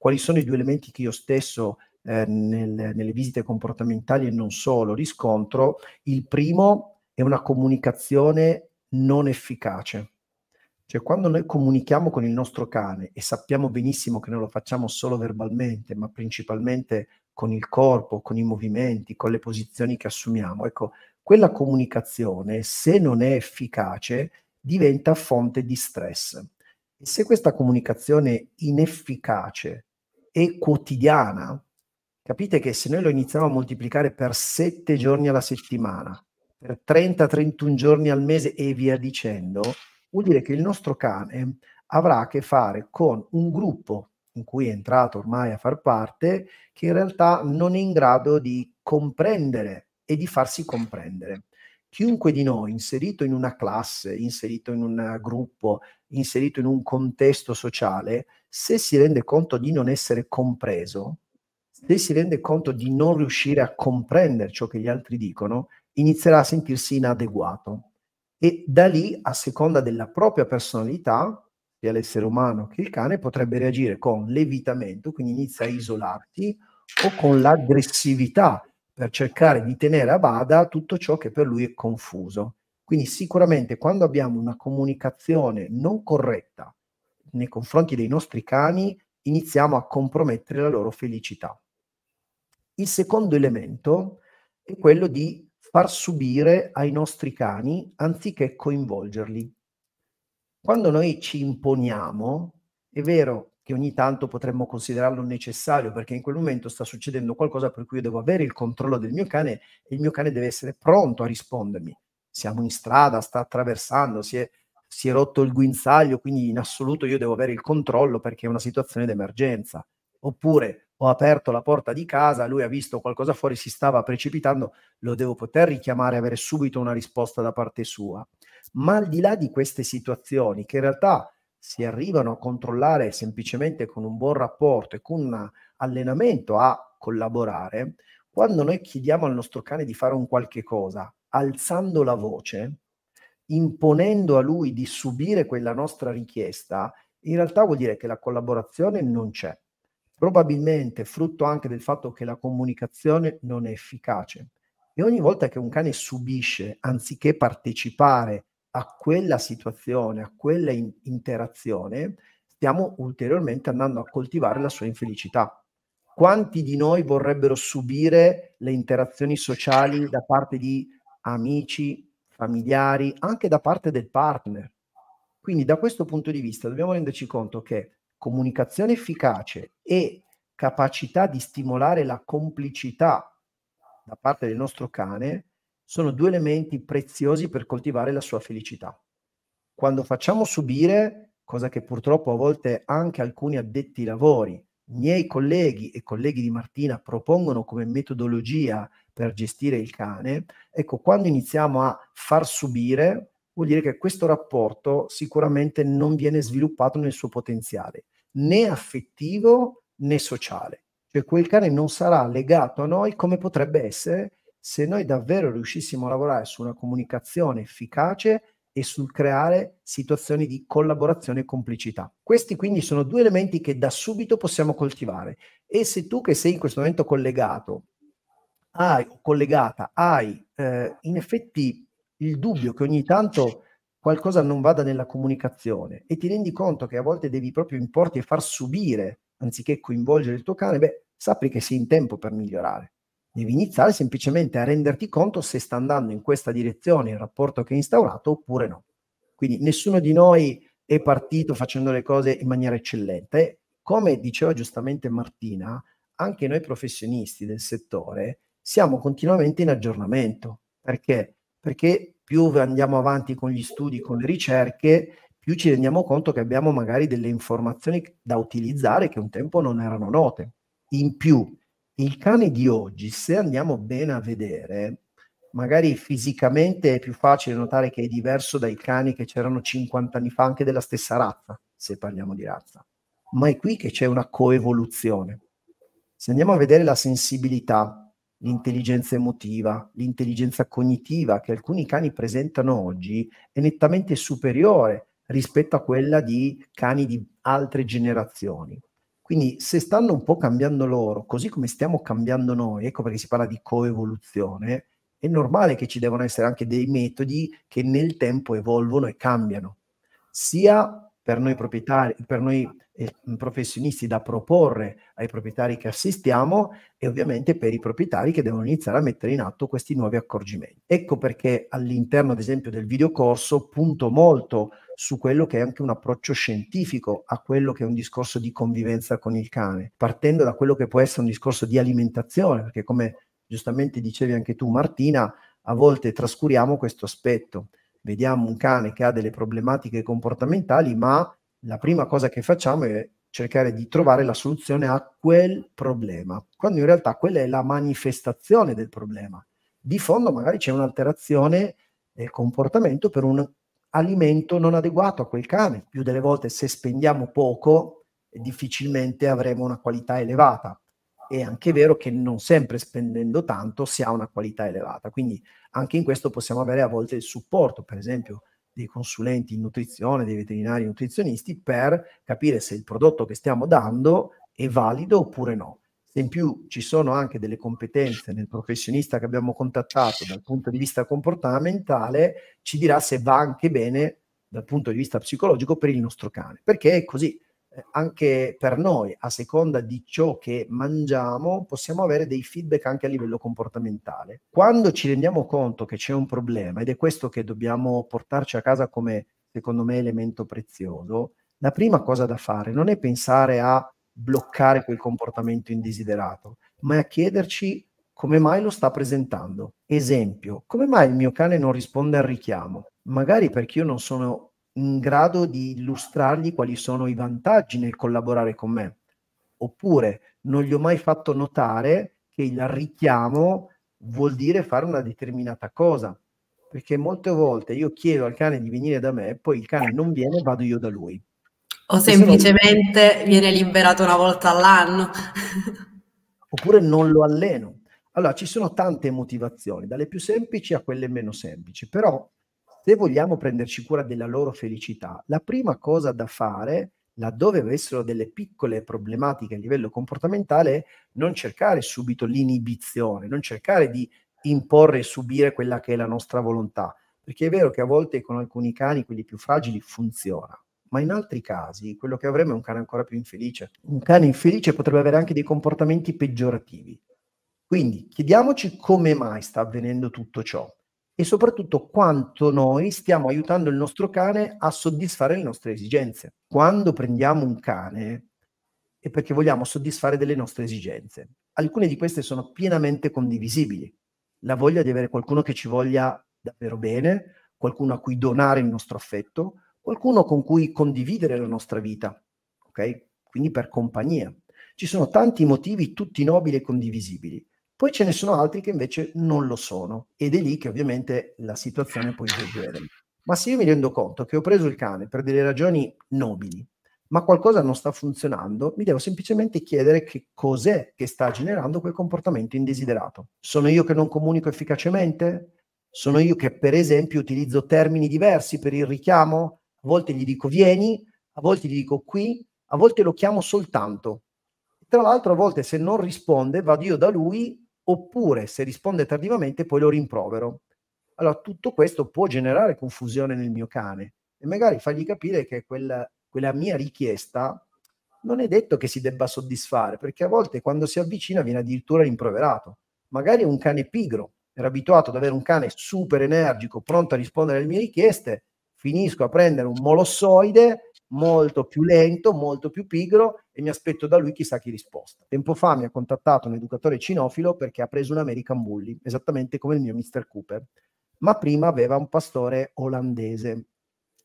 quali sono i due elementi che io stesso eh, nel, nelle visite comportamentali e non solo riscontro. Il primo è una comunicazione non efficace. Cioè quando noi comunichiamo con il nostro cane e sappiamo benissimo che non lo facciamo solo verbalmente, ma principalmente con il corpo, con i movimenti, con le posizioni che assumiamo, ecco, quella comunicazione, se non è efficace, diventa fonte di stress. E se questa comunicazione inefficace e quotidiana. Capite che se noi lo iniziamo a moltiplicare per 7 giorni alla settimana, per 30-31 giorni al mese e via dicendo, vuol dire che il nostro cane avrà a che fare con un gruppo in cui è entrato ormai a far parte, che in realtà non è in grado di comprendere e di farsi comprendere. Chiunque di noi inserito in una classe, inserito in un gruppo, inserito in un contesto sociale, se si rende conto di non essere compreso, se si rende conto di non riuscire a comprendere ciò che gli altri dicono, inizierà a sentirsi inadeguato. E da lì, a seconda della propria personalità, sia l'essere umano che il cane, potrebbe reagire con l'evitamento, quindi inizia a isolarti, o con l'aggressività per cercare di tenere a bada tutto ciò che per lui è confuso. Quindi sicuramente quando abbiamo una comunicazione non corretta, nei confronti dei nostri cani iniziamo a compromettere la loro felicità. Il secondo elemento è quello di far subire ai nostri cani anziché coinvolgerli. Quando noi ci imponiamo, è vero che ogni tanto potremmo considerarlo necessario perché in quel momento sta succedendo qualcosa per cui io devo avere il controllo del mio cane e il mio cane deve essere pronto a rispondermi. Siamo in strada, sta attraversando, si è si è rotto il guinzaglio, quindi in assoluto io devo avere il controllo perché è una situazione d'emergenza. Oppure ho aperto la porta di casa, lui ha visto qualcosa fuori, si stava precipitando, lo devo poter richiamare, avere subito una risposta da parte sua. Ma al di là di queste situazioni, che in realtà si arrivano a controllare semplicemente con un buon rapporto e con un allenamento a collaborare, quando noi chiediamo al nostro cane di fare un qualche cosa, alzando la voce, imponendo a lui di subire quella nostra richiesta, in realtà vuol dire che la collaborazione non c'è. Probabilmente frutto anche del fatto che la comunicazione non è efficace. E ogni volta che un cane subisce, anziché partecipare a quella situazione, a quella in- interazione, stiamo ulteriormente andando a coltivare la sua infelicità. Quanti di noi vorrebbero subire le interazioni sociali da parte di amici, familiari, anche da parte del partner. Quindi da questo punto di vista dobbiamo renderci conto che comunicazione efficace e capacità di stimolare la complicità da parte del nostro cane sono due elementi preziosi per coltivare la sua felicità. Quando facciamo subire, cosa che purtroppo a volte anche alcuni addetti lavori, miei colleghi e colleghi di Martina propongono come metodologia per gestire il cane, ecco, quando iniziamo a far subire, vuol dire che questo rapporto sicuramente non viene sviluppato nel suo potenziale, né affettivo né sociale. Cioè quel cane non sarà legato a noi come potrebbe essere se noi davvero riuscissimo a lavorare su una comunicazione efficace e sul creare situazioni di collaborazione e complicità. Questi quindi sono due elementi che da subito possiamo coltivare e se tu che sei in questo momento collegato hai o collegata, hai eh, in effetti il dubbio che ogni tanto qualcosa non vada nella comunicazione e ti rendi conto che a volte devi proprio importi e far subire anziché coinvolgere il tuo cane, beh, sappi che sei in tempo per migliorare. Devi iniziare semplicemente a renderti conto se sta andando in questa direzione il rapporto che hai instaurato oppure no. Quindi nessuno di noi è partito facendo le cose in maniera eccellente. Come diceva giustamente Martina, anche noi professionisti del settore siamo continuamente in aggiornamento. Perché? Perché più andiamo avanti con gli studi, con le ricerche, più ci rendiamo conto che abbiamo magari delle informazioni da utilizzare che un tempo non erano note. In più, il cane di oggi, se andiamo bene a vedere, magari fisicamente è più facile notare che è diverso dai cani che c'erano 50 anni fa, anche della stessa razza, se parliamo di razza. Ma è qui che c'è una coevoluzione. Se andiamo a vedere la sensibilità, l'intelligenza emotiva, l'intelligenza cognitiva che alcuni cani presentano oggi è nettamente superiore rispetto a quella di cani di altre generazioni. Quindi se stanno un po' cambiando loro, così come stiamo cambiando noi, ecco perché si parla di coevoluzione, è normale che ci devono essere anche dei metodi che nel tempo evolvono e cambiano, sia per noi, proprietari, per noi eh, professionisti da proporre ai proprietari che assistiamo e ovviamente per i proprietari che devono iniziare a mettere in atto questi nuovi accorgimenti. Ecco perché all'interno, ad esempio, del videocorso punto molto su quello che è anche un approccio scientifico a quello che è un discorso di convivenza con il cane, partendo da quello che può essere un discorso di alimentazione, perché come giustamente dicevi anche tu Martina, a volte trascuriamo questo aspetto vediamo un cane che ha delle problematiche comportamentali, ma la prima cosa che facciamo è cercare di trovare la soluzione a quel problema, quando in realtà quella è la manifestazione del problema. Di fondo magari c'è un'alterazione del comportamento per un alimento non adeguato a quel cane. Più delle volte se spendiamo poco difficilmente avremo una qualità elevata è anche vero che non sempre spendendo tanto si ha una qualità elevata, quindi anche in questo possiamo avere a volte il supporto, per esempio, dei consulenti in nutrizione, dei veterinari nutrizionisti, per capire se il prodotto che stiamo dando è valido oppure no. Se in più ci sono anche delle competenze nel professionista che abbiamo contattato dal punto di vista comportamentale, ci dirà se va anche bene dal punto di vista psicologico per il nostro cane, perché è così eh, anche per noi, a seconda di ciò che mangiamo, possiamo avere dei feedback anche a livello comportamentale. Quando ci rendiamo conto che c'è un problema, ed è questo che dobbiamo portarci a casa come, secondo me, elemento prezioso, la prima cosa da fare non è pensare a bloccare quel comportamento indesiderato, ma è a chiederci come mai lo sta presentando. Esempio, come mai il mio cane non risponde al richiamo? Magari perché io non sono in grado di illustrargli quali sono i vantaggi nel collaborare con me. Oppure non gli ho mai fatto notare che il richiamo vuol dire fare una determinata cosa. Perché molte volte io chiedo al cane di venire da me, poi il cane non viene, vado io da lui. O semplicemente non... viene liberato una volta all'anno. Oppure non lo alleno. Allora, ci sono tante motivazioni, dalle più semplici a quelle meno semplici, però se vogliamo prenderci cura della loro felicità, la prima cosa da fare, laddove avessero delle piccole problematiche a livello comportamentale, è non cercare subito l'inibizione, non cercare di imporre e subire quella che è la nostra volontà, perché è vero che a volte con alcuni cani, quelli più fragili, funziona, ma in altri casi quello che avremo è un cane ancora più infelice. Un cane infelice potrebbe avere anche dei comportamenti peggiorativi. Quindi chiediamoci come mai sta avvenendo tutto ciò e soprattutto quanto noi stiamo aiutando il nostro cane a soddisfare le nostre esigenze. Quando prendiamo un cane è perché vogliamo soddisfare delle nostre esigenze. Alcune di queste sono pienamente condivisibili. La voglia di avere qualcuno che ci voglia davvero bene, qualcuno a cui donare il nostro affetto, qualcuno con cui condividere la nostra vita, ok? Quindi per compagnia. Ci sono tanti motivi tutti nobili e condivisibili. Poi ce ne sono altri che invece non lo sono ed è lì che ovviamente la situazione può invergere. Ma se io mi rendo conto che ho preso il cane per delle ragioni nobili, ma qualcosa non sta funzionando, mi devo semplicemente chiedere che cos'è che sta generando quel comportamento indesiderato. Sono io che non comunico efficacemente? Sono io che per esempio utilizzo termini diversi per il richiamo? A volte gli dico vieni, a volte gli dico qui, a volte lo chiamo soltanto. Tra l'altro a volte se non risponde vado io da lui oppure se risponde tardivamente poi lo rimprovero. Allora tutto questo può generare confusione nel mio cane e magari fargli capire che quella, quella mia richiesta non è detto che si debba soddisfare, perché a volte quando si avvicina viene addirittura rimproverato. Magari un cane pigro, era abituato ad avere un cane super energico, pronto a rispondere alle mie richieste, finisco a prendere un molossoide molto più lento, molto più pigro e mi aspetto da lui chissà che risposta. Tempo fa mi ha contattato un educatore cinofilo perché ha preso un American Bully, esattamente come il mio Mr. Cooper, ma prima aveva un pastore olandese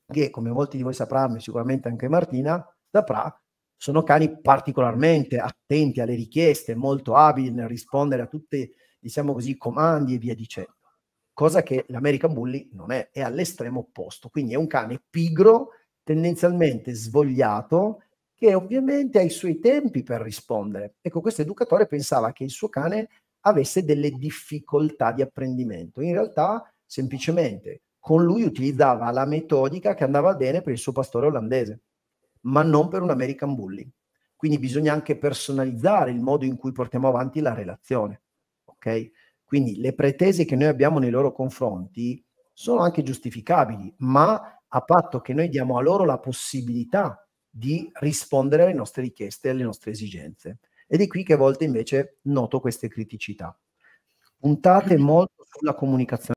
che, come molti di voi sapranno, e sicuramente anche Martina, saprà, sono cani particolarmente attenti alle richieste, molto abili nel rispondere a tutti, diciamo così, comandi e via dicendo. Cosa che l'American Bully non è, è all'estremo opposto. Quindi è un cane pigro, tendenzialmente svogliato, che ovviamente ha i suoi tempi per rispondere. Ecco, questo educatore pensava che il suo cane avesse delle difficoltà di apprendimento. In realtà, semplicemente, con lui utilizzava la metodica che andava bene per il suo pastore olandese, ma non per un American Bully. Quindi bisogna anche personalizzare il modo in cui portiamo avanti la relazione. ok? Quindi le pretese che noi abbiamo nei loro confronti sono anche giustificabili, ma a patto che noi diamo a loro la possibilità di rispondere alle nostre richieste e alle nostre esigenze. Ed è qui che a volte invece noto queste criticità. Puntate molto sulla comunicazione